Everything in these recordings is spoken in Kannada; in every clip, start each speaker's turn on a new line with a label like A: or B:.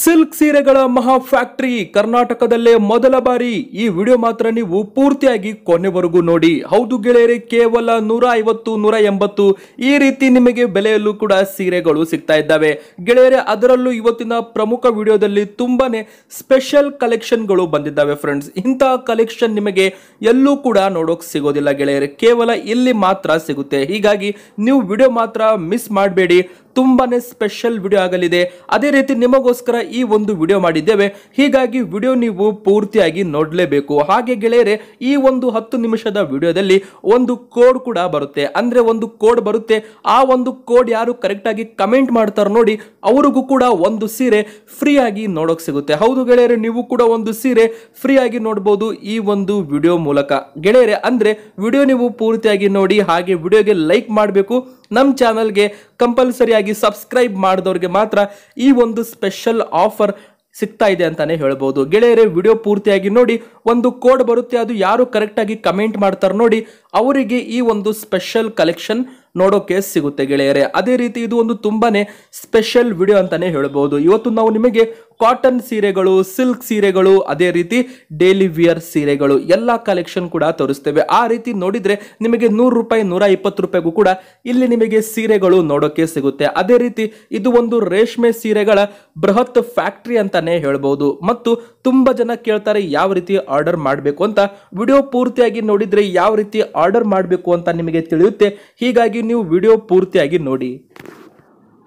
A: ಸಿಲ್ಕ್ ಸೀರೆಗಳ ಮಹಾ ಫ್ಯಾಕ್ಟರಿ ಕರ್ನಾಟಕದಲ್ಲೇ ಮೊದಲ ಬಾರಿ ಈ ವಿಡಿಯೋ ಮಾತ್ರ ನೀವು ಪೂರ್ತಿಯಾಗಿ ಕೊನೆವರೆಗೂ ನೋಡಿ ಹೌದು ಗೆಳೆಯರೆ ಕೇವಲ ನೂರ ಐವತ್ತು ನೂರ ಎಂಬತ್ತು ಈ ರೀತಿ ನಿಮಗೆ ಬೆಲೆಯಲ್ಲೂ ಕೂಡ ಸೀರೆಗಳು ಸಿಗ್ತಾ ಇದ್ದಾವೆ ಗೆಳೆಯರೆ ಅದರಲ್ಲೂ ಇವತ್ತಿನ ಪ್ರಮುಖ ವಿಡಿಯೋದಲ್ಲಿ ತುಂಬಾನೇ ಸ್ಪೆಷಲ್ ಕಲೆಕ್ಷನ್ಗಳು ಬಂದಿದ್ದಾವೆ ಫ್ರೆಂಡ್ಸ್ ಇಂತಹ ಕಲೆಕ್ಷನ್ ನಿಮಗೆ ಎಲ್ಲೂ ಕೂಡ ನೋಡೋಕೆ ಸಿಗೋದಿಲ್ಲ ಗೆಳೆಯರೆ ಕೇವಲ ಇಲ್ಲಿ ಮಾತ್ರ ಸಿಗುತ್ತೆ ಹೀಗಾಗಿ ನೀವು ವಿಡಿಯೋ ಮಾತ್ರ ಮಿಸ್ ಮಾಡಬೇಡಿ ತುಂಬಾ ಸ್ಪೆಷಲ್ ವಿಡಿಯೋ ಆಗಲಿದೆ ಅದೇ ರೀತಿ ನಿಮಗೋಸ್ಕರ ಈ ಒಂದು ವಿಡಿಯೋ ಮಾಡಿದ್ದೇವೆ ಹೀಗಾಗಿ ವಿಡಿಯೋ ನೀವು ಪೂರ್ತಿಯಾಗಿ ನೋಡಲೇಬೇಕು ಹಾಗೆ ಗೆಳೆಯರೆ ಈ ಒಂದು ಹತ್ತು ನಿಮಿಷದ ವಿಡಿಯೋದಲ್ಲಿ ಒಂದು ಕೋಡ್ ಕೂಡ ಬರುತ್ತೆ ಅಂದ್ರೆ ಒಂದು ಕೋಡ್ ಬರುತ್ತೆ ಆ ಒಂದು ಕೋಡ್ ಯಾರು ಕರೆಕ್ಟ್ ಆಗಿ ಕಮೆಂಟ್ ಮಾಡ್ತಾರೋ ನೋಡಿ ಅವ್ರಿಗೂ ಕೂಡ ಒಂದು ಸೀರೆ ಫ್ರೀ ಆಗಿ ನೋಡೋಕೆ ಸಿಗುತ್ತೆ ಹೌದು ಗೆಳೆಯರೆ ನೀವು ಕೂಡ ಒಂದು ಸೀರೆ ಫ್ರೀ ಆಗಿ ನೋಡಬಹುದು ಈ ಒಂದು ವಿಡಿಯೋ ಮೂಲಕ ಗೆಳೆಯರೆ ಅಂದ್ರೆ ವಿಡಿಯೋ ನೀವು ಪೂರ್ತಿಯಾಗಿ ನೋಡಿ ಹಾಗೆ ವಿಡಿಯೋಗೆ ಲೈಕ್ ಮಾಡಬೇಕು ನಮ್ಮ ಚಾನಲ್ಗೆ ಕಂಪಲ್ಸರಿಯಾಗಿ ಸಬ್ಸ್ಕ್ರೈಬ್ ಮಾಡಿದವ್ರಿಗೆ ಮಾತ್ರ ಈ ಒಂದು ಸ್ಪೆಷಲ್ ಆಫರ್ ಸಿಗ್ತಾ ಇದೆ ಅಂತಾನೆ ಹೇಳ್ಬೋದು ಗೆಳೆಯರೇ ವಿಡಿಯೋ ಪೂರ್ತಿಯಾಗಿ ನೋಡಿ ಒಂದು ಕೋಡ್ ಬರುತ್ತೆ ಅದು ಯಾರು ಕರೆಕ್ಟಾಗಿ ಕಮೆಂಟ್ ಮಾಡ್ತಾರೆ ನೋಡಿ ಅವರಿಗೆ ಈ ಒಂದು ಸ್ಪೆಷಲ್ ಕಲೆಕ್ಷನ್ ನೋಡೋಕೆ ಸಿಗುತ್ತೆ ಗೆಳೆಯರೆ ಅದೇ ರೀತಿ ಇದು ಒಂದು ತುಂಬಾನೇ ಸ್ಪೆಷಲ್ ವಿಡಿಯೋ ಅಂತಾನೆ ಹೇಳ್ಬೋದು ಇವತ್ತು ನಾವು ನಿಮಗೆ ಕಾಟನ್ ಸೀರೆಗಳು ಸಿಲ್ಕ್ ಸೀರೆಗಳು ಅದೇ ರೀತಿ ಡೇಲಿ ವಿಯರ್ ಸೀರೆಗಳು ಎಲ್ಲ ಕಲೆಕ್ಷನ್ ಕೂಡ ತೋರಿಸ್ತೇವೆ ಆ ರೀತಿ ನೋಡಿದ್ರೆ ನಿಮಗೆ ನೂರು ರೂಪಾಯಿ ನೂರ ಇಪ್ಪತ್ತು ರೂಪಾಯಿಗೂ ಕೂಡ ಇಲ್ಲಿ ನಿಮಗೆ ಸೀರೆಗಳು ನೋಡೋಕೆ ಸಿಗುತ್ತೆ ಅದೇ ರೀತಿ ಇದು ಒಂದು ರೇಷ್ಮೆ ಸೀರೆಗಳ ಬೃಹತ್ ಫ್ಯಾಕ್ಟ್ರಿ ಅಂತಾನೆ ಹೇಳ್ಬೋದು ಮತ್ತು ತುಂಬಾ ಜನ ಕೇಳ್ತಾರೆ ಯಾವ ರೀತಿ ಆರ್ಡರ್ ಮಾಡಬೇಕು ಅಂತ ವಿಡಿಯೋ ಪೂರ್ತಿಯಾಗಿ ನೋಡಿದ್ರೆ ಯಾವ ರೀತಿ ಆರ್ಡರ್ ಮಾಡಬೇಕು ಅಂತ ನಿಮಗೆ ತಿಳಿಯುತ್ತೆ ಹೀಗಾಗಿ ನೀವು ವಿಡಿಯೋ ಪೂರ್ತಿಯಾಗಿ ನೋಡಿ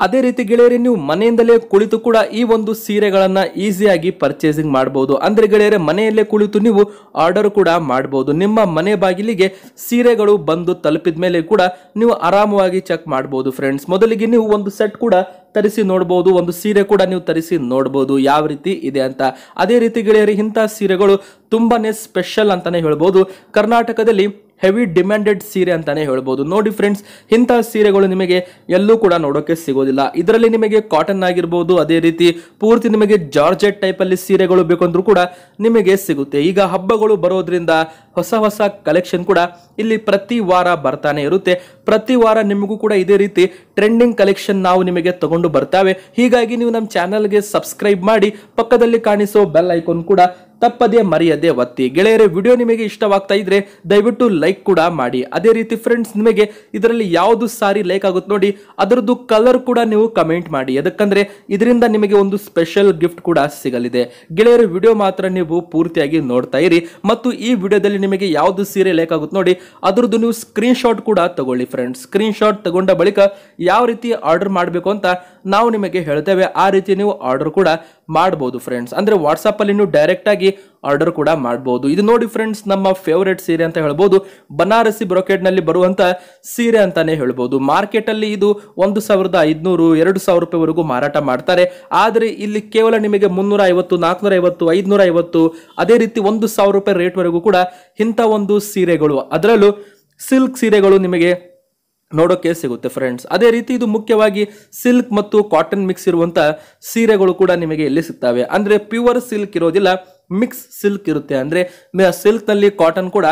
A: ಅದೇ ರೀತಿ ಗೆಳೆಯರೆ ನೀವು ಮನೆಯಿಂದಲೇ ಕುಳಿತು ಕೂಡ ಈ ಒಂದು ಸೀರೆಗಳನ್ನು ಈಸಿಯಾಗಿ ಪರ್ಚೇಸಿಂಗ್ ಮಾಡಬಹುದು ಅಂದರೆ ಗೆಳೆಯರೆ ಮನೆಯಲ್ಲೇ ಕುಳಿತು ನೀವು ಆರ್ಡರ್ ಕೂಡ ಮಾಡಬಹುದು ನಿಮ್ಮ ಮನೆ ಬಾಗಿಲಿಗೆ ಸೀರೆಗಳು ಬಂದು ತಲುಪಿದ ಮೇಲೆ ಕೂಡ ನೀವು ಆರಾಮವಾಗಿ ಚೆಕ್ ಮಾಡಬಹುದು ಫ್ರೆಂಡ್ಸ್ ಮೊದಲಿಗೆ ನೀವು ಒಂದು ಸೆಟ್ ಕೂಡ ತರಿಸಿ ನೋಡಬಹುದು ಒಂದು ಸೀರೆ ಕೂಡ ನೀವು ತರಿಸಿ ನೋಡಬಹುದು ಯಾವ ರೀತಿ ಇದೆ ಅಂತ ಅದೇ ರೀತಿ ಗೆಳೆಯರಿ ಇಂತಹ ಸೀರೆಗಳು ತುಂಬಾನೇ ಸ್ಪೆಷಲ್ ಅಂತಾನೆ ಹೇಳ್ಬೋದು ಕರ್ನಾಟಕದಲ್ಲಿ ಹೆವಿ ಡಿಮ್ಯಾಂಡೆಡ್ ಸೀರೆ ಅಂತಾನೆ ಹೇಳ್ಬೋದು ನೋಡಿ ಫ್ರೆಂಡ್ಸ್ ಇಂತಹ ಸೀರೆಗಳು ನಿಮಗೆ ಎಲ್ಲೂ ಕೂಡ ನೋಡೋಕೆ ಸಿಗೋದಿಲ್ಲ ಇದರಲ್ಲಿ ನಿಮಗೆ ಕಾಟನ್ ಆಗಿರ್ಬೋದು ಅದೇ ರೀತಿ ಪೂರ್ತಿ ನಿಮಗೆ ಜಾರ್ಜೆಟ್ ಟೈಪ್ ಅಲ್ಲಿ ಸೀರೆಗಳು ಬೇಕಂದ್ರೂ ಕೂಡ ನಿಮಗೆ ಸಿಗುತ್ತೆ ಈಗ ಹಬ್ಬಗಳು ಬರೋದ್ರಿಂದ ಹೊಸ ಹೊಸ ಕಲೆಕ್ಷನ್ ಕೂಡ ಇಲ್ಲಿ ಪ್ರತಿ ವಾರ ಬರ್ತಾನೆ ಇರುತ್ತೆ ಪ್ರತಿ ವಾರ ನಿಮಗೂ ಕೂಡ ಇದೇ ರೀತಿ ಟ್ರೆಂಡಿಂಗ್ ಕಲೆಕ್ಷನ್ ನಾವು ನಿಮಗೆ ತಗೊಂಡು ಬರ್ತಾವೆ ಹೀಗಾಗಿ ನೀವು ನಮ್ಮ ಚಾನಲ್ಗೆ ಸಬ್ಸ್ಕ್ರೈಬ್ ಮಾಡಿ ಪಕ್ಕದಲ್ಲಿ ಕಾಣಿಸೋ ಬೆಲ್ ಐಕಾನ್ ಕೂಡ ತಪ್ಪದೇ ಮರೆಯದೆ ಒತ್ತಿ ಗೆಳೆಯರೇ ವಿಡಿಯೋ ನಿಮಗೆ ಇಷ್ಟವಾಗ್ತಾ ಇದ್ರೆ ದಯವಿಟ್ಟು ಲೈಕ್ ಕೂಡ ಮಾಡಿ ಅದೇ ರೀತಿ ಫ್ರೆಂಡ್ಸ್ ನಿಮಗೆ ಇದರಲ್ಲಿ ಯಾವುದು ಸಾರಿ ಲೈಕ್ ಆಗುತ್ತೆ ನೋಡಿ ಅದರದ್ದು ಕಲರ್ ಕೂಡ ನೀವು ಕಮೆಂಟ್ ಮಾಡಿ ಯಾಕಂದ್ರೆ ಇದರಿಂದ ನಿಮಗೆ ಒಂದು ಸ್ಪೆಷಲ್ ಗಿಫ್ಟ್ ಕೂಡ ಸಿಗಲಿದೆ ಗೆಳೆಯರ ವಿಡಿಯೋ ಮಾತ್ರ ನೀವು ಪೂರ್ತಿಯಾಗಿ ನೋಡ್ತಾ ಇರಿ ಮತ್ತು ಈ ವಿಡಿಯೋದಲ್ಲಿ ನಿಮಗೆ ಯಾವುದು ಸೀರೆ ಲೈಕ್ ಆಗುತ್ತೆ ನೋಡಿ ಅದರದ್ದು ನೀವು ಸ್ಕ್ರೀನ್ಶಾಟ್ ಕೂಡ ತಗೊಳ್ಳಿ ಫ್ರೆಂಡ್ಸ್ ಸ್ಕ್ರೀನ್ಶಾಟ್ ತಗೊಂಡ ಬಳಿಕ ಯಾವ ರೀತಿ ಆರ್ಡರ್ ಮಾಡಬೇಕು ಅಂತ ನಾವು ನಿಮಗೆ ಹೇಳ್ತೇವೆ ಆ ರೀತಿ ನೀವು ಆರ್ಡರ್ ಕೂಡ ಮಾಡ್ಬೋದು ಫ್ರೆಂಡ್ಸ್ ಅಂದರೆ ವಾಟ್ಸಪ್ಪಲ್ಲಿ ನೀವು ಡೈರೆಕ್ಟಾಗಿ ಆರ್ಡರ್ ಕೂಡ ಮಾಡ್ಬೋದು ಇದು ನೋಡಿ ಫ್ರೆಂಡ್ಸ್ ನಮ್ಮ ಫೇವರೇಟ್ ಸೀರೆ ಅಂತ ಹೇಳ್ಬೋದು ಬನಾರಸಿ ನಲ್ಲಿ ಬರುವಂಥ ಸೀರೆ ಅಂತಾನೆ ಹೇಳ್ಬೋದು ಮಾರ್ಕೆಟಲ್ಲಿ ಇದು ಒಂದು ಸಾವಿರದ ಐದುನೂರು ಎರಡು ಸಾವಿರ ರೂಪಾಯಿವರೆಗೂ ಮಾರಾಟ ಮಾಡ್ತಾರೆ ಆದರೆ ಇಲ್ಲಿ ಕೇವಲ ನಿಮಗೆ ಮುನ್ನೂರ ಐವತ್ತು ನಾಲ್ಕುನೂರ ಐವತ್ತು ಐದುನೂರ ಐವತ್ತು ಅದೇ ರೀತಿ ಒಂದು ಸಾವಿರ ರೂಪಾಯಿ ರೇಟ್ವರೆಗೂ ಕೂಡ ಇಂಥ ಒಂದು ಸೀರೆಗಳು ಅದರಲ್ಲೂ ಸಿಲ್ಕ್ ಸೀರೆಗಳು ನಿಮಗೆ ನೋಡೋಕೆ ಸಿಗುತ್ತೆ ಫ್ರೆಂಡ್ಸ್ ಅದೇ ರೀತಿ ಇದು ಮುಖ್ಯವಾಗಿ ಸಿಲ್ಕ್ ಮತ್ತು ಕಾಟನ್ ಮಿಕ್ಸ್ ಇರುವಂತ ಸೀರೆಗಳು ಕೂಡ ನಿಮಗೆ ಇಲ್ಲಿ ಸಿಗ್ತವೆ ಅಂದ್ರೆ ಪ್ಯೂರ್ ಸಿಲ್ಕ್ ಇರೋದಿಲ್ಲ ಮಿಕ್ಸ್ ಸಿಲ್ಕ್ ಇರುತ್ತೆ ಅಂದ್ರೆ ಸಿಲ್ಕ್ ನಲ್ಲಿ ಕಾಟನ್ ಕೂಡ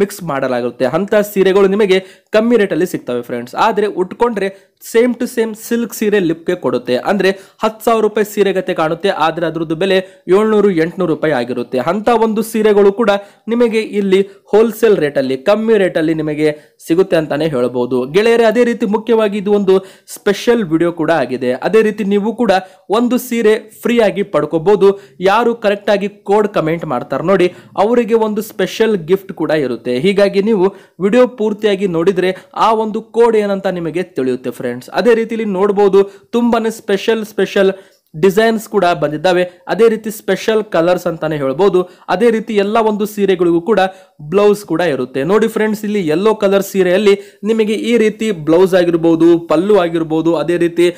A: ಮಿಕ್ಸ್ ಮಾಡಲಾಗುತ್ತೆ ಅಂಥ ಸೀರೆಗಳು ನಿಮಗೆ ಕಮ್ಮಿ ರೇಟಲ್ಲಿ ಸಿಗ್ತವೆ ಫ್ರೆಂಡ್ಸ್ ಆದರೆ ಉಟ್ಕೊಂಡ್ರೆ ಸೇಮ್ ಟು ಸೇಮ್ ಸಿಲ್ಕ್ ಸೀರೆ ಲಿಪ್ಗೆ ಕೊಡುತ್ತೆ ಅಂದ್ರೆ ಹತ್ತು ಸಾವಿರ ರೂಪಾಯಿ ಸೀರೆಗತೆ ಕಾಣುತ್ತೆ ಆದ್ರೆ ಅದರದ್ದು ಬೆಲೆ ಏಳ್ನೂರು ಎಂಟುನೂರು ರೂಪಾಯಿ ಆಗಿರುತ್ತೆ ಅಂತ ಒಂದು ಸೀರೆಗಳು ಕೂಡ ನಿಮಗೆ ಇಲ್ಲಿ ಹೋಲ್ಸೇಲ್ ರೇಟ್ ಅಲ್ಲಿ ಕಮ್ಮಿ ರೇಟ್ ಅಲ್ಲಿ ನಿಮಗೆ ಸಿಗುತ್ತೆ ಅಂತಾನೆ ಹೇಳಬಹುದು ಗೆಳೆಯರೆ ಅದೇ ರೀತಿ ಮುಖ್ಯವಾಗಿ ಇದು ಒಂದು ಸ್ಪೆಷಲ್ ವಿಡಿಯೋ ಕೂಡ ಆಗಿದೆ ಅದೇ ರೀತಿ ನೀವು ಕೂಡ ಒಂದು ಸೀರೆ ಫ್ರೀ ಆಗಿ ಪಡ್ಕೋಬಹುದು ಯಾರು ಕರೆಕ್ಟ್ ಆಗಿ ಕೋಡ್ ಕಮೆಂಟ್ ಮಾಡ್ತಾರೆ ನೋಡಿ ಅವರಿಗೆ ಒಂದು ಸ್ಪೆಷಲ್ ಗಿಫ್ಟ್ ಕೂಡ ಇರುತ್ತೆ ಹೀಗಾಗಿ ನೀವು ವಿಡಿಯೋ ಪೂರ್ತಿಯಾಗಿ ನೋಡಿದ್ರೆ ಆ ಒಂದು ಕೋಡ್ ಏನಂತ ನಿಮಗೆ ತಿಳಿಯುತ್ತೆ ಫ್ರೆಂಡ್ ಫ್ರೆಂಡ್ಸ್ ಅದೇ ರೀತಿಲಿ ನೋಡ್ಬೋದು ತುಂಬಾನೇ ಸ್ಪೆಷಲ್ ಸ್ಪೆಷಲ್ ಡಿಸೈನ್ಸ್ ಕೂಡ ಬಂದಿದ್ದಾವೆ ಅದೇ ರೀತಿ ಸ್ಪೆಷಲ್ ಕಲರ್ಸ್ ಅಂತಾನೆ ಹೇಳ್ಬೋದು ಅದೇ ರೀತಿ ಎಲ್ಲ ಒಂದು ಸೀರೆಗಳಿಗೂ ಕೂಡ ಬ್ಲೌಸ್ ಕೂಡ ಇರುತ್ತೆ ನೋಡಿ ಫ್ರೆಂಡ್ಸ್ ಇಲ್ಲಿ ಯೆಲ್ಲೋ ಕಲರ್ ಸೀರೆಯಲ್ಲಿ ನಿಮಗೆ ಈ ರೀತಿ ಬ್ಲೌಸ್ ಆಗಿರ್ಬೋದು ಪಲ್ಲು ಆಗಿರ್ಬೋದು ಅದೇ ರೀತಿ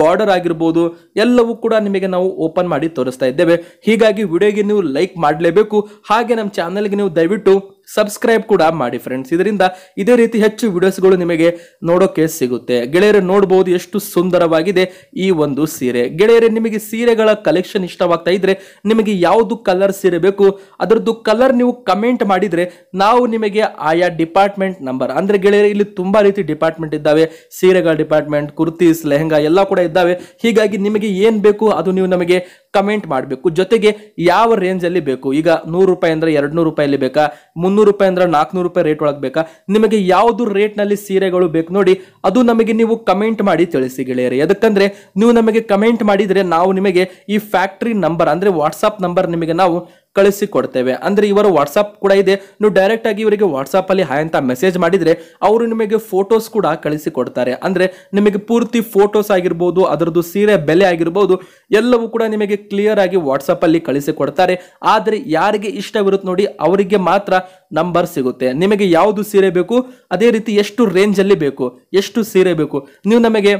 A: ಬಾರ್ಡರ್ ಆಗಿರ್ಬೋದು ಎಲ್ಲವೂ ಕೂಡ ನಿಮಗೆ ನಾವು ಓಪನ್ ಮಾಡಿ ತೋರಿಸ್ತಾ ಇದ್ದೇವೆ ಹೀಗಾಗಿ ವಿಡಿಯೋಗೆ ನೀವು ಲೈಕ್ ಮಾಡಲೇಬೇಕು ಹಾಗೆ ನಮ್ಮ ಚಾನಲ್ಗೆ ನೀವು ದಯವಿಟ್ಟು ಸಬ್ಸ್ಕ್ರೈಬ್ ಕೂಡ ಮಾಡಿ ಫ್ರೆಂಡ್ಸ್ ಇದರಿಂದ ಇದೇ ರೀತಿ ಹೆಚ್ಚು ವಿಡಿಯೋಸ್ಗಳು ನಿಮಗೆ ನೋಡೋಕೆ ಸಿಗುತ್ತೆ ಗೆಳೆಯರು ನೋಡಬಹುದು ಎಷ್ಟು ಸುಂದರವಾಗಿದೆ ಈ ಒಂದು ಸೀರೆ ಗೆಳೆಯರೆ ನಿಮಗೆ ಸೀರೆಗಳ ಕಲೆಕ್ಷನ್ ಇಷ್ಟವಾಗ್ತಾ ಇದ್ರೆ ನಿಮಗೆ ಯಾವುದು ಕಲರ್ ಸೀರೆ ಬೇಕು ಅದರದ್ದು ಕಲರ್ ನೀವು ಕಮೆಂಟ್ ಮಾಡಿದ್ರೆ ನಾವು ನಿಮಗೆ ಆಯಾ ಡಿಪಾರ್ಟ್ಮೆಂಟ್ ನಂಬರ್ ಅಂದ್ರೆ ಗೆಳೆಯರೆ ಇಲ್ಲಿ ತುಂಬಾ ರೀತಿ ಡಿಪಾರ್ಟ್ಮೆಂಟ್ ಇದ್ದಾವೆ ಸೀರೆಗಳ ಡಿಪಾರ್ಟ್ಮೆಂಟ್ ಕುರ್ತೀಸ್ ಲೆಹಂಗಾ ಎಲ್ಲ ಕೂಡ ಇದ್ದಾವೆ ಹೀಗಾಗಿ ನಿಮಗೆ ಏನ್ ಬೇಕು ಅದು ನೀವು ನಮಗೆ ಕಮೆಂಟ್ ಮಾಡಬೇಕು ಜೊತೆಗೆ ಯಾವ ರೇಂಜಲ್ಲಿ ಬೇಕು ಈಗ ನೂರು ರೂಪಾಯಿ ಅಂದ್ರೆ ಎರಡು ನೂರು ರೂಪಾಯಿ ಬೇಕಾ ಮುನ್ನೂರು ರೂಪಾಯಿ ಅಂದ್ರೆ ನಾಲ್ಕುನೂರು ರೂಪಾಯಿ ರೇಟ್ ಒಳಗೆ ಬೇಕಾ ನಿಮಗೆ ಯಾವುದು ರೇಟ್ನಲ್ಲಿ ಸೀರೆಗಳು ಬೇಕು ನೋಡಿ ಅದು ನಮಗೆ ನೀವು ಕಮೆಂಟ್ ಮಾಡಿ ತಿಳಿಸಿ ಗೆಳೆಯರಿ ಯಾಕಂದರೆ ನೀವು ನಮಗೆ ಕಮೆಂಟ್ ಮಾಡಿದರೆ ನಾವು ನಿಮಗೆ ಈ ಫ್ಯಾಕ್ಟ್ರಿ ನಂಬರ್ ಅಂದರೆ ವಾಟ್ಸಪ್ ನಂಬರ್ ನಿಮಗೆ ನಾವು ಕಳಿಸಿಕೊಡ್ತೇವೆ ಅಂದರೆ ಇವರ ವಾಟ್ಸಪ್ ಕೂಡ ಇದೆ ನೀವು ಡೈರೆಕ್ಟ್ ಆಗಿ ಇವರಿಗೆ ವಾಟ್ಸಪ್ ಅಲ್ಲಿ ಹಾಯ್ ಅಂತ ಮೆಸೇಜ್ ಮಾಡಿದ್ರೆ ಅವರು ನಿಮಗೆ ಫೋಟೋಸ್ ಕೂಡ ಕಳಿಸಿ ಕೊಡ್ತಾರೆ ಅಂದರೆ ನಿಮಗೆ ಪೂರ್ತಿ ಫೋಟೋಸ್ ಆಗಿರ್ಬೋದು ಅದರದ್ದು ಸೀರೆ ಬೆಲೆ ಆಗಿರ್ಬೋದು ಎಲ್ಲವೂ ಕೂಡ ನಿಮಗೆ ಕ್ಲಿಯರ್ ಆಗಿ ವಾಟ್ಸಪ್ ಅಲ್ಲಿ ಕಳಿಸಿಕೊಡ್ತಾರೆ ಆದರೆ ಯಾರಿಗೆ ಇಷ್ಟವಿರುತ್ತೆ ನೋಡಿ ಅವರಿಗೆ ಮಾತ್ರ ನಂಬರ್ ಸಿಗುತ್ತೆ ನಿಮಗೆ ಯಾವುದು ಸೀರೆ ಬೇಕು ಅದೇ ರೀತಿ ಎಷ್ಟು ರೇಂಜ್ ಅಲ್ಲಿ ಬೇಕು ಎಷ್ಟು ಸೀರೆ ಬೇಕು ನೀವು ನಮಗೆ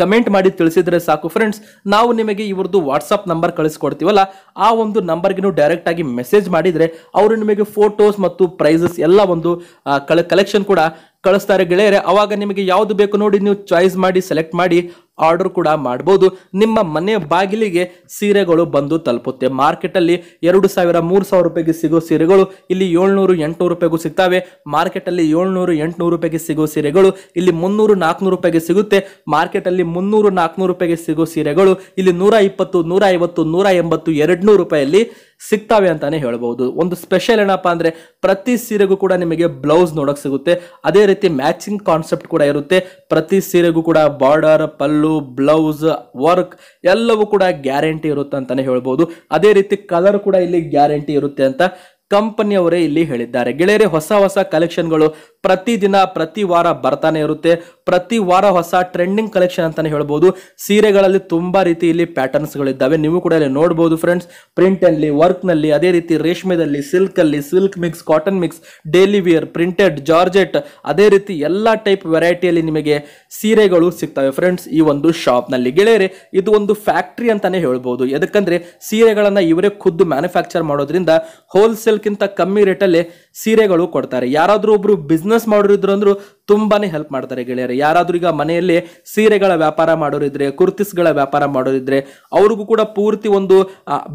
A: ಕಮೆಂಟ್ ಮಾಡಿ ತಿಳಿಸಿದ್ರೆ ಸಾಕು ಫ್ರೆಂಡ್ಸ್ ನಾವು ನಿಮಗೆ ಇವ್ರದ್ದು ವಾಟ್ಸಪ್ ನಂಬರ್ ಕಳಿಸ್ಕೊಡ್ತೀವಲ್ಲ ಆ ಒಂದು ನಂಬರ್ಗೆ ನೀವು ಡೈರೆಕ್ಟ್ ಆಗಿ ಮೆಸೇಜ್ ಮಾಡಿದರೆ ಅವರು ನಿಮಗೆ ಫೋಟೋಸ್ ಮತ್ತು ಪ್ರೈಸಸ್ ಎಲ್ಲ ಒಂದು ಕಲೆಕ್ಷನ್ ಕೂಡ ಕಳಿಸ್ತಾರೆ ಗೆಳೆಯರೆ ಅವಾಗ ನಿಮಗೆ ಯಾವುದು ಬೇಕು ನೋಡಿ ನೀವು ಚಾಯ್ಸ್ ಮಾಡಿ ಸೆಲೆಕ್ಟ್ ಮಾಡಿ ಆರ್ಡರ್ ಕೂಡ ಮಾಡ್ಬೋದು ನಿಮ್ಮ ಮನೆ ಬಾಗಿಲಿಗೆ ಸೀರೆಗಳು ಬಂದು ತಲುಪುತ್ತೆ ಮಾರ್ಕೆಟಲ್ಲಿ ಎರಡು ಸಾವಿರ ಮೂರು ಸಾವಿರ ರೂಪಾಯಿಗೆ ಸಿಗೋ ಸೀರೆಗಳು ಇಲ್ಲಿ ಏಳ್ನೂರು ಎಂಟುನೂರು ರೂಪಾಯಿಗೂ ಸಿಗ್ತವೆ ಮಾರ್ಕೆಟಲ್ಲಿ ಏಳ್ನೂರು ಎಂಟುನೂರು ರೂಪಾಯಿಗೆ ಸಿಗೋ ಸೀರೆಗಳು ಇಲ್ಲಿ ಮುನ್ನೂರು ನಾಲ್ಕುನೂರು ರೂಪಾಯಿಗೆ ಸಿಗುತ್ತೆ ಮಾರ್ಕೆಟಲ್ಲಿ ಮುನ್ನೂರು ನಾಲ್ಕುನೂರು ರೂಪಾಯಿಗೆ ಸಿಗೋ ಸೀರೆಗಳು ಇಲ್ಲಿ ನೂರ ಇಪ್ಪತ್ತು ನೂರ ಐವತ್ತು ನೂರ ಎಂಬತ್ತು ಎರಡು ನೂರು ರೂಪಾಯಲ್ಲಿ ಸಿಗ್ತಾವೆ ಅಂತಾನೆ ಹೇಳ್ಬಹುದು ಒಂದು ಸ್ಪೆಷಲ್ ಏನಪ್ಪಾ ಅಂದ್ರೆ ಪ್ರತಿ ಸೀರೆಗೂ ಕೂಡ ನಿಮಗೆ ಬ್ಲೌಸ್ ನೋಡಕ್ ಸಿಗುತ್ತೆ ಅದೇ ರೀತಿ ಮ್ಯಾಚಿಂಗ್ ಕಾನ್ಸೆಪ್ಟ್ ಕೂಡ ಇರುತ್ತೆ ಪ್ರತಿ ಸೀರೆಗೂ ಕೂಡ ಬಾರ್ಡರ್ ಪಲ್ಲು ಬ್ಲೌಸ್ ವರ್ಕ್ ಎಲ್ಲವೂ ಕೂಡ ಗ್ಯಾರಂಟಿ ಇರುತ್ತೆ ಅಂತಾನೆ ಹೇಳ್ಬಹುದು ಅದೇ ರೀತಿ ಕಲರ್ ಕೂಡ ಇಲ್ಲಿ ಗ್ಯಾರಂಟಿ ಇರುತ್ತೆ ಅಂತ ಕಂಪನಿಯವರೇ ಇಲ್ಲಿ ಹೇಳಿದ್ದಾರೆ ಗೆಳೆಯರೇ ಹೊಸ ಹೊಸ ಕಲೆಕ್ಷನ್ಗಳು ಪ್ರತಿದಿನ ಪ್ರತಿ ವಾರ ಬರ್ತಾನೆ ಇರುತ್ತೆ ಪ್ರತಿ ವಾರ ಹೊಸ ಟ್ರೆಂಡಿಂಗ್ ಕಲೆಕ್ಷನ್ ಅಂತಾನೆ ಹೇಳ್ಬೋದು ಸೀರೆಗಳಲ್ಲಿ ತುಂಬಾ ರೀತಿ ಇಲ್ಲಿ ಪ್ಯಾಟರ್ನ್ಸ್ ನೀವು ಕೂಡ ಇಲ್ಲಿ ನೋಡಬಹುದು ಫ್ರೆಂಡ್ಸ್ ಪ್ರಿಂಟ್ ಅಲ್ಲಿ ವರ್ಕ್ ನಲ್ಲಿ ಅದೇ ರೀತಿ ರೇಷ್ಮೆದಲ್ಲಿ ಸಿಲ್ಕ್ ಅಲ್ಲಿ silk mix cotton mix daily wear printed georgette ಅದೇ ರೀತಿ ಎಲ್ಲಾ ಟೈಪ್ ವೆರೈಟಿಯಲ್ಲಿ ನಿಮಗೆ ಸೀರೆಗಳು ಸಿಗ್ತವೆ ಫ್ರೆಂಡ್ಸ್ ಈ ಒಂದು ಶಾಪ್ ನಲ್ಲಿ ಗೆಳೆಯರೆ ಇದು ಒಂದು ಫ್ಯಾಕ್ಟ್ರಿ ಅಂತಾನೆ ಹೇಳ್ಬೋದು ಯಾಕಂದ್ರೆ ಸೀರೆಗಳನ್ನ ಇವರೇ ಖುದ್ದು ಮ್ಯಾನುಫ್ಯಾಕ್ಚರ್ ಮಾಡೋದ್ರಿಂದ ಹೋಲ್ಸೇಲ್ ಕಮ್ಮಿ ರೇಟಲ್ಲಿ ಸೀರೆಗಳು ಕೊಡ್ತಾರೆ ಯಾರಾದರೂ ಒಬ್ರು ಬಿಸ್ನೆಸ್ ಮಾಡೋರಿದ್ರು ಅಂದ್ರೂ ತುಂಬಾನೇ ಹೆಲ್ಪ್ ಮಾಡ್ತಾರೆ ಗೆಳೆಯರೆ ಯಾರಾದ್ರೂ ಈಗ ಮನೆಯಲ್ಲಿ ಸೀರೆಗಳ ವ್ಯಾಪಾರ ಮಾಡೋರಿದ್ರೆ ಕುರ್ತಿಸ್ಗಳ ವ್ಯಾಪಾರ ಮಾಡೋರಿದ್ರೆ ಅವ್ರಿಗೂ ಕೂಡ ಪೂರ್ತಿ ಒಂದು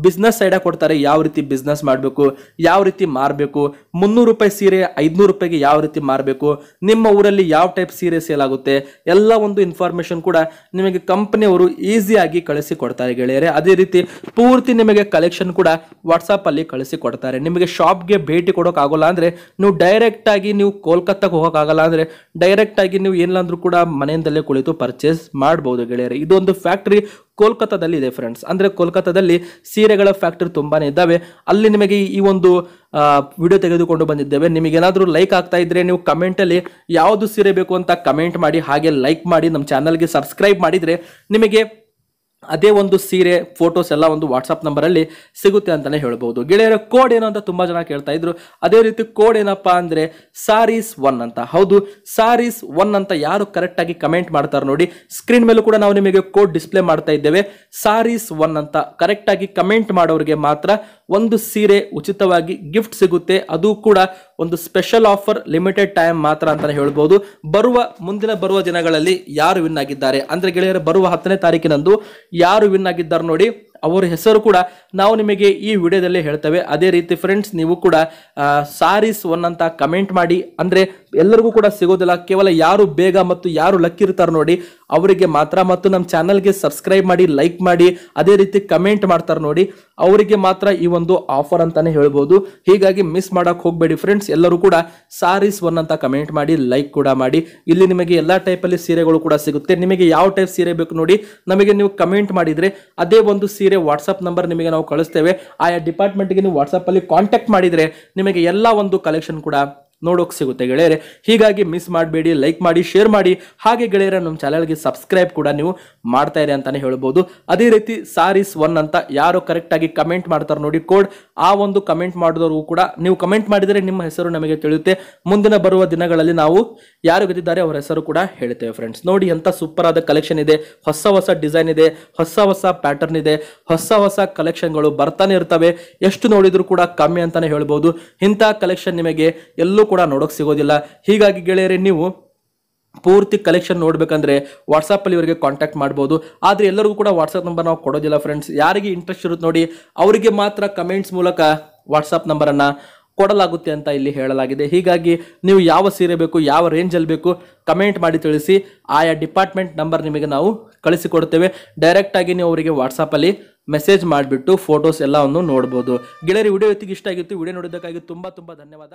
A: ಬಿಸ್ನೆಸ್ ಸೈಡ ಕೊಡ್ತಾರೆ ಯಾವ ರೀತಿ ಬಿಸ್ನೆಸ್ ಮಾಡಬೇಕು ಯಾವ ರೀತಿ ಮಾರಬೇಕು ಮುನ್ನೂರು ರೂಪಾಯಿ ಸೀರೆ ಐದ್ನೂರು ರೂಪಾಯಿಗೆ ಯಾವ ರೀತಿ ಮಾರಬೇಕು ನಿಮ್ಮ ಊರಲ್ಲಿ ಯಾವ ಟೈಪ್ ಸೀರೆ ಸೇಲ್ ಆಗುತ್ತೆ ಎಲ್ಲ ಒಂದು ಇನ್ಫಾರ್ಮೇಶನ್ ಕೂಡ ನಿಮಗೆ ಕಂಪನಿಯವರು ಈಸಿಯಾಗಿ ಕಳಿಸಿ ಕೊಡ್ತಾರೆ ಗೆಳೆಯರೆ ಅದೇ ರೀತಿ ಪೂರ್ತಿ ನಿಮಗೆ ಕಲೆಕ್ಷನ್ ಕೂಡ ವಾಟ್ಸಪ್ ಅಲ್ಲಿ ಕಳಿಸಿ ಕೊಡ್ತಾರೆ ನಿಮಗೆ ಶಾಪ್ಗೆ ಭೇಟಿ ಕೊಡೋಕ್ಕಾಗಲ್ಲ ಅಂದರೆ ನೀವು ಡೈರೆಕ್ಟಾಗಿ ನೀವು ಕೋಲ್ಕತ್ತಾಗೆ ಹೋಗೋಕ್ಕಾಗಲ್ಲ ಅಂದರೆ ಡೈರೆಕ್ಟಾಗಿ ನೀವು ಏನಿಲ್ಲ ಕೂಡ ಮನೆಯಿಂದಲೇ ಕುಳಿತು ಪರ್ಚೇಸ್ ಮಾಡ್ಬೋದು ಗೆಳೆಯರೆ ಇದೊಂದು ಫ್ಯಾಕ್ಟ್ರಿ ಕೋಲ್ಕತ್ತಾದಲ್ಲಿ ಇದೆ ಫ್ರೆಂಡ್ಸ್ ಅಂದರೆ ಕೋಲ್ಕತ್ತಾದಲ್ಲಿ ಸೀರೆಗಳ ಫ್ಯಾಕ್ಟ್ರಿ ತುಂಬಾ ಇದ್ದಾವೆ ಅಲ್ಲಿ ನಿಮಗೆ ಈ ಒಂದು ವಿಡಿಯೋ ತೆಗೆದುಕೊಂಡು ಬಂದಿದ್ದೇವೆ ನಿಮಗೇನಾದರೂ ಲೈಕ್ ಆಗ್ತಾ ಇದ್ರೆ ನೀವು ಕಮೆಂಟಲ್ಲಿ ಯಾವುದು ಸೀರೆ ಬೇಕು ಅಂತ ಕಮೆಂಟ್ ಮಾಡಿ ಹಾಗೆ ಲೈಕ್ ಮಾಡಿ ನಮ್ಮ ಚಾನಲ್ಗೆ ಸಬ್ಸ್ಕ್ರೈಬ್ ಮಾಡಿದರೆ ನಿಮಗೆ ಅದೇ ಒಂದು ಸೀರೆ ಫೋಟೋಸ್ ಎಲ್ಲ ಒಂದು ವಾಟ್ಸಪ್ ನಂಬರಲ್ಲಿ ಸಿಗುತ್ತೆ ಅಂತಲೇ ಹೇಳ್ಬೋದು ಗೆಳೆಯರ ಕೋಡ್ ಏನು ಅಂತ ತುಂಬ ಜನ ಕೇಳ್ತಾ ಇದ್ರು ಅದೇ ರೀತಿ ಕೋಡ್ ಏನಪ್ಪಾ ಅಂದರೆ ಸಾರೀಸ್ ಒನ್ ಅಂತ ಹೌದು ಸಾರೀಸ್ ಒನ್ ಅಂತ ಯಾರು ಕರೆಕ್ಟಾಗಿ ಕಮೆಂಟ್ ಮಾಡ್ತಾರೆ ನೋಡಿ ಸ್ಕ್ರೀನ್ ಮೇಲೂ ಕೂಡ ನಾವು ನಿಮಗೆ ಕೋಡ್ ಡಿಸ್ಪ್ಲೇ ಮಾಡ್ತಾ ಇದ್ದೇವೆ ಸಾರೀಸ್ ಒನ್ ಅಂತ ಕರೆಕ್ಟಾಗಿ ಕಮೆಂಟ್ ಮಾಡೋರಿಗೆ ಮಾತ್ರ ಒಂದು ಸೀರೆ ಉಚಿತವಾಗಿ ಗಿಫ್ಟ್ ಸಿಗುತ್ತೆ ಅದು ಕೂಡ ಒಂದು ಸ್ಪೆಷಲ್ ಆಫರ್ ಲಿಮಿಟೆಡ್ ಟೈಮ್ ಮಾತ್ರ ಅಂತಾನೆ ಹೇಳ್ಬೋದು ಬರುವ ಮುಂದಿನ ಬರುವ ದಿನಗಳಲ್ಲಿ ಯಾರು ವಿನ್ ಆಗಿದ್ದಾರೆ ಅಂದ್ರೆ ಗೆಳೆಯರು ಬರುವ ಹತ್ತನೇ ತಾರೀಕಿನಂದು ಯಾರು ವಿನ್ ಆಗಿದ್ದಾರೆ ನೋಡಿ ಅವರ ಹೆಸರು ಕೂಡ ನಾವು ನಿಮಗೆ ಈ ವಿಡಿಯೋದಲ್ಲಿ ಹೇಳ್ತೇವೆ ಅದೇ ರೀತಿ ಫ್ರೆಂಡ್ಸ್ ನೀವು ಕೂಡ ಸಾರೀಸ್ ಒನ್ ಅಂತ ಕಮೆಂಟ್ ಮಾಡಿ ಅಂದರೆ ಎಲ್ಲರಿಗೂ ಕೂಡ ಸಿಗೋದಿಲ್ಲ ಕೇವಲ ಯಾರು ಬೇಗ ಮತ್ತು ಯಾರು ಇರ್ತಾರೆ ನೋಡಿ ಅವರಿಗೆ ಮಾತ್ರ ಮತ್ತು ನಮ್ಮ ಚಾನಲ್ಗೆ ಸಬ್ಸ್ಕ್ರೈಬ್ ಮಾಡಿ ಲೈಕ್ ಮಾಡಿ ಅದೇ ರೀತಿ ಕಮೆಂಟ್ ಮಾಡ್ತಾರೆ ನೋಡಿ ಅವರಿಗೆ ಮಾತ್ರ ಈ ಒಂದು ಆಫರ್ ಅಂತಾನೆ ಹೇಳ್ಬೋದು ಹೀಗಾಗಿ ಮಿಸ್ ಮಾಡೋಕೆ ಹೋಗಬೇಡಿ ಫ್ರೆಂಡ್ಸ್ ಎಲ್ಲರೂ ಕೂಡ ಸಾರೀಸ್ ಒನ್ ಅಂತ ಕಮೆಂಟ್ ಮಾಡಿ ಲೈಕ್ ಕೂಡ ಮಾಡಿ ಇಲ್ಲಿ ನಿಮಗೆ ಎಲ್ಲ ಟೈಪಲ್ಲಿ ಸೀರೆಗಳು ಕೂಡ ಸಿಗುತ್ತೆ ನಿಮಗೆ ಯಾವ ಟೈಪ್ ಸೀರೆ ಬೇಕು ನೋಡಿ ನಮಗೆ ನೀವು ಕಮೆಂಟ್ ಮಾಡಿದರೆ ಅದೇ ಒಂದು ಸೀರೆ ಸೀರೆ ವಾಟ್ಸಪ್ ನಂಬರ್ ನಿಮಗೆ ನಾವು ಕಳಿಸ್ತೇವೆ ಆಯಾ ಡಿಪಾರ್ಟ್ಮೆಂಟ್ಗೆ ನೀವು ಅಲ್ಲಿ ಕಾಂಟ್ಯಾಕ್ಟ್ ಮಾಡಿದರೆ ನಿಮಗೆ ಎಲ್ಲ ಒಂದು ಕಲೆಕ್ಷನ್ ಕೂಡ ನೋಡೋಕೆ ಸಿಗುತ್ತೆ ಗೆಳೆಯರೆ ಹೀಗಾಗಿ ಮಿಸ್ ಮಾಡಬೇಡಿ ಲೈಕ್ ಮಾಡಿ ಶೇರ್ ಮಾಡಿ ಹಾಗೆ ಗೆಳೆಯರ ನಮ್ಮ ಚಾನಲ್ಗೆ ಸಬ್ಸ್ಕ್ರೈಬ್ ಕೂಡ ನೀವು ಮಾಡ್ತಾ ಇದೆ ಅಂತಲೇ ಹೇಳ್ಬೋದು ಅದೇ ರೀತಿ ಸಾರೀಸ್ ಒನ್ ಅಂತ ಯಾರು ಕರೆಕ್ಟಾಗಿ ಕಮೆಂಟ್ ಮಾಡ್ತಾರೆ ನೋಡಿ ಕೋಡ್ ಆ ಒಂದು ಕಮೆಂಟ್ ಮಾಡಿದವ್ರಿಗೂ ಕೂಡ ನೀವು ಕಮೆಂಟ್ ಮಾಡಿದರೆ ನಿಮ್ಮ ಹೆಸರು ನಮಗೆ ತಿಳಿಯುತ್ತೆ ಮುಂದಿನ ಬರುವ ದಿನಗಳಲ್ಲಿ ನಾವು ಯಾರು ಗೆದ್ದಿದ್ದಾರೆ ಅವರ ಹೆಸರು ಕೂಡ ಹೇಳ್ತೇವೆ ಫ್ರೆಂಡ್ಸ್ ನೋಡಿ ಎಂಥ ಸೂಪರ್ ಆದ ಕಲೆಕ್ಷನ್ ಇದೆ ಹೊಸ ಹೊಸ ಡಿಸೈನ್ ಇದೆ ಹೊಸ ಹೊಸ ಪ್ಯಾಟರ್ನ್ ಇದೆ ಹೊಸ ಹೊಸ ಕಲೆಕ್ಷನ್ಗಳು ಬರ್ತಾನೆ ಇರ್ತವೆ ಎಷ್ಟು ನೋಡಿದರೂ ಕೂಡ ಕಮ್ಮಿ ಅಂತಲೇ ಹೇಳ್ಬೋದು ಇಂಥ ಕಲೆಕ್ಷನ್ ನಿಮಗೆ ಎಲ್ಲೂ ಕೂಡ ನೋಡೋಕೆ ಸಿಗೋದಿಲ್ಲ ಹೀಗಾಗಿ ಗೆಳೆಯರೆ ನೀವು ಪೂರ್ತಿ ಕಲೆಕ್ಷನ್ ನೋಡಬೇಕಂದ್ರೆ ವಾಟ್ಸಪ್ಪಲ್ಲಿ ಇವರಿಗೆ ಕಾಂಟ್ಯಾಕ್ಟ್ ಮಾಡ್ಬೋದು ಆದರೆ ಎಲ್ಲರಿಗೂ ಕೂಡ ವಾಟ್ಸಪ್ ನಂಬರ್ ನಾವು ಕೊಡೋದಿಲ್ಲ ಫ್ರೆಂಡ್ಸ್ ಯಾರಿಗೆ ಇಂಟ್ರೆಸ್ಟ್ ಇರುತ್ತೆ ನೋಡಿ ಅವರಿಗೆ ಮಾತ್ರ ಕಮೆಂಟ್ಸ್ ಮೂಲಕ ವಾಟ್ಸಪ್ ನಂಬರನ್ನು ಕೊಡಲಾಗುತ್ತೆ ಅಂತ ಇಲ್ಲಿ ಹೇಳಲಾಗಿದೆ ಹೀಗಾಗಿ ನೀವು ಯಾವ ಸೀರೆ ಬೇಕು ಯಾವ ರೇಂಜಲ್ಲಿ ಬೇಕು ಕಮೆಂಟ್ ಮಾಡಿ ತಿಳಿಸಿ ಆಯಾ ಡಿಪಾರ್ಟ್ಮೆಂಟ್ ನಂಬರ್ ನಿಮಗೆ ನಾವು ಕಳಿಸಿಕೊಡ್ತೇವೆ ಡೈರೆಕ್ಟಾಗಿ ನೀವು ಅವರಿಗೆ ವಾಟ್ಸಪ್ಪಲ್ಲಿ ಮೆಸೇಜ್ ಮಾಡಿಬಿಟ್ಟು ಫೋಟೋಸ್ ಎಲ್ಲವನ್ನು ನೋಡ್ಬೋದು ಗೆಳೆಯರಿ ವಿಡಿಯೋ ಇತ್ತಿಗೆ ಇಷ್ಟ ಆಗಿತ್ತು ವಿಡಿಯೋ ನೋಡೋದಕ್ಕಾಗಿ ತುಂಬ ತುಂಬ ಧನ್ಯವಾದ